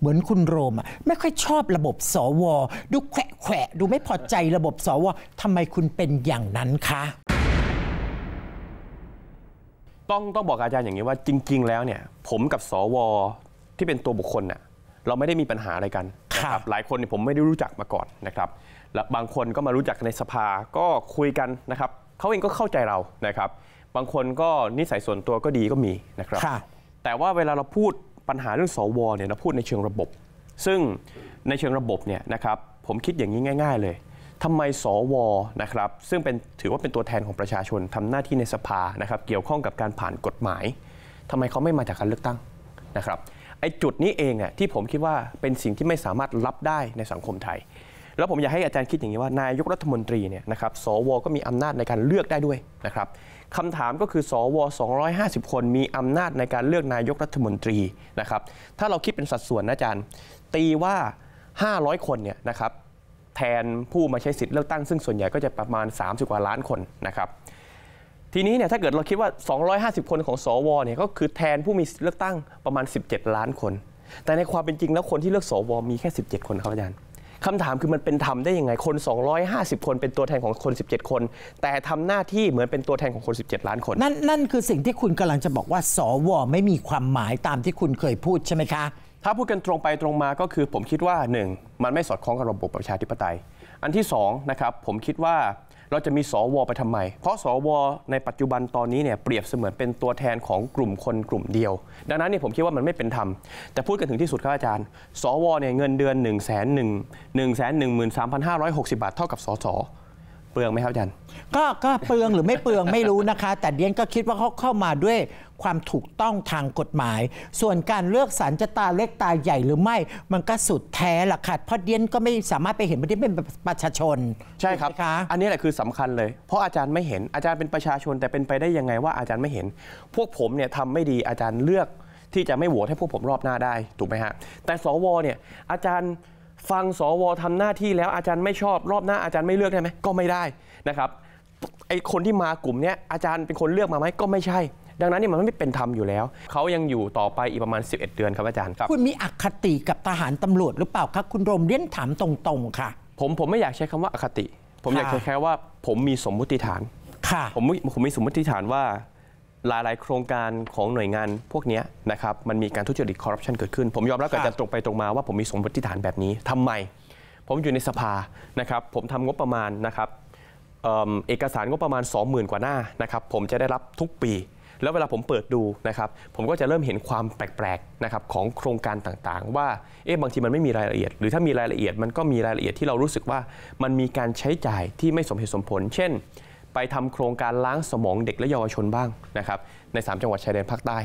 เหมือนคุณโรมอ่ะไม่ค่อยชอบระบบ สว ดูแขวะแขวะดูไม่พอใจระบบสวทำไมคุณเป็นอย่างนั้นคะต้องต้องบอกอาจารย์อย่างนี้ว่าจริงๆ แล้วเนี่ย ผมกับสว ที่เป็นตัวบุคคลน่ะเราไม่ได้มีปัญหาอะไรกันครับหลายคนผมไม่ได้รู้จักมาก่อน นะครับและบางคนก็มารู้จักในสภาก็คุยกันนะครับ เขาเองก็เข้าใจเรานะครับ บางคนก็นิสัยส่วนตัวก็ดีก็มีนะครับแต่ว่าเวลาเราพูดปัญหาเรื่องสวเนี่ยเราพูดในเชิงระบบ ซึ่งในเชิงระบบเนี่ยนะครับผมคิดอย่างนี้ง่าย ๆเลยทำไมสวนะครับซึ่งเป็นถือว่าเป็นตัวแทนของประชาชนทำหน้าที่ในสภานะครับเกี่ยวข้องกับการผ่านกฎหมาย ทำไมเขาไม่มาจากการเลือกตั้งนะครับไอ้จุดนี้เองอ่ะที่ผมคิดว่าเป็นสิ่งที่ไม่สามารถรับได้ในสังคมไทยแล้วผมอยากให้อาจารย์คิดอย่างนี้ว่านายกรัฐมนตรีเนี่ยนะครับสวก็มีอำนาจในการเลือกได้ด้วยนะครับคำถามก็คือสว250 คนมีอำนาจในการเลือกนายกรัฐมนตรีนะครับถ้าเราคิดเป็นสัดส่วนนะอาจารย์ ตีว่า 500 คนเนี่ยนะครับแทนผู้มาใช้สิทธิ์เลือกตั้งซึ่งส่วนใหญ่ ก็จะประมาณ 30 กว่าล้านคนนะครับทีนี้เนี่ยถ้าเกิดเราคิดว่า 250 คนของสวเนี่ยก็คือแทนผู้มีเลือกตั้งประมาณ 17 ล้านคน แต่ในความเป็นจริงแล้วคนที่เลือกสว มีแค่ 17 คนครับอาจารย์คำถามคือมันเป็นธรรมได้ยังไงคน 250 คนเป็นตัวแทนของคน 17 คน แต่ทำหน้าที่เหมือนเป็นตัวแทนของคน 17 ล้านคนนั่นนั่นคือสิ่งที่คุณกำลังจะบอกว่าสวไม่มีความหมายตามที่คุณเคยพูดใช่ไหมคะ ถ้าพูดกันตรงไปตรงมาก็คือผมคิดว่า 1. มันไม่สอดคล้องกับระบบประชาธิปไตย อันที่2นะครับผมคิดว่าเราจะมีสว ไปทำไม เพราะสวในปัจจุบันตอนนี้เนี่ยเปรียบเสมือนเป็นตัวแทนของกลุ่มคนกลุ่มเดียว ดังนั้นเนี่ยผมคิดว่ามันไม่เป็นธรรม แต่พูดกันถึงที่สุดครับอาจารย์ สวเนี่ยเงินเดือน1้อยหกสิบบาทเท่ากับสสเปลืองไหมครับอาจารย์ก็ก็เปลืองหรือไม่เปลืองไม่รู้นะคะ แต่เดียนก็คิดว่าเขาเข้ามาด้วย ความถูกต้องทางกฎหมาย ส่วนการเลือกสรรจะตาเล็กตาใหญ่หรือไม่ มันก็สุดแท้ละค่ะเพราะเดียนก็ไม่สามารถไปเห็นมันได้เป็นประชาชน ใช่ครับอันนี้แหละคือสำคัญเลยเพราะอาจารย์ไม่เห็นอาจารย์เป็นประชาชนแต่เป็นไปได้ยังไงว่าอาจารย์ไม่เห็น พวกผมเนี่ยทำไม่ดีอาจารย์เลือกที่จะไม่โหวตให้พวกผมรอบหน้าได้ถูกไหมฮะแต่สวเนี่ยอาจารย์ฟังสวทำหน้าที่แล้วอาจารย์ไม่ชอบรอบหน้าอาจารย์ไม่เลือกได้ไหมก็ไม่ได้นะครับไอคนที่มากลุ่มนี้อาจารย์เป็นคนเลือกมาไหมก็ไม่ใช่ ดังนั้นนี่มันไม่เป็นธรรมอยู่แล้วเขายังอยู่ต่อไปอีกประมาณ 11 เดือนครับอาจารย์ครับ คุณมีอคติกับทหารตำรวจหรือเปล่าครับคุณรมเลี้ยนถามตรงๆค่ะ ผมผมไม่อยากใช้คำว่าอคติ ผมอยากใช้แค่ว่า ผมมีสมมุติฐานค่ะผมผมมีสมมุติฐานว่าหลายๆโครงการของหน่วยงานพวกนี้นะครับ มันมีการทุจริตคอร์รัปชันเกิดขึ้น ผมยอมรับกับอาจตรงไปตรงมาว่าผมมีสมมติฐานแบบนี้ทำไม ผมอยู่ในสภานะครับ ผมทำงบประมาณนะครับ เอกสารงบประมาณ 20,000 กว่าหน้านะครับ ผมจะได้รับทุกปี แล้วเวลาผมเปิดดูนะครับ ผมก็จะเริ่มเห็นความแปลก ๆ นะครับของโครงการต่างๆ ว่า เอ๊ะ บางทีมันไม่มีรายละเอียด หรือถ้ามีรายละเอียด มันก็มีรายละเอียดที่เรารู้สึกว่า มันมีการใช้จ่ายที่ไม่สมเหตุสมผล เช่นไปทำโครงการล้างสมองเด็กและเยาวชนบ้างนะครับใน 3 จังหวัดชายแดนภาคใต้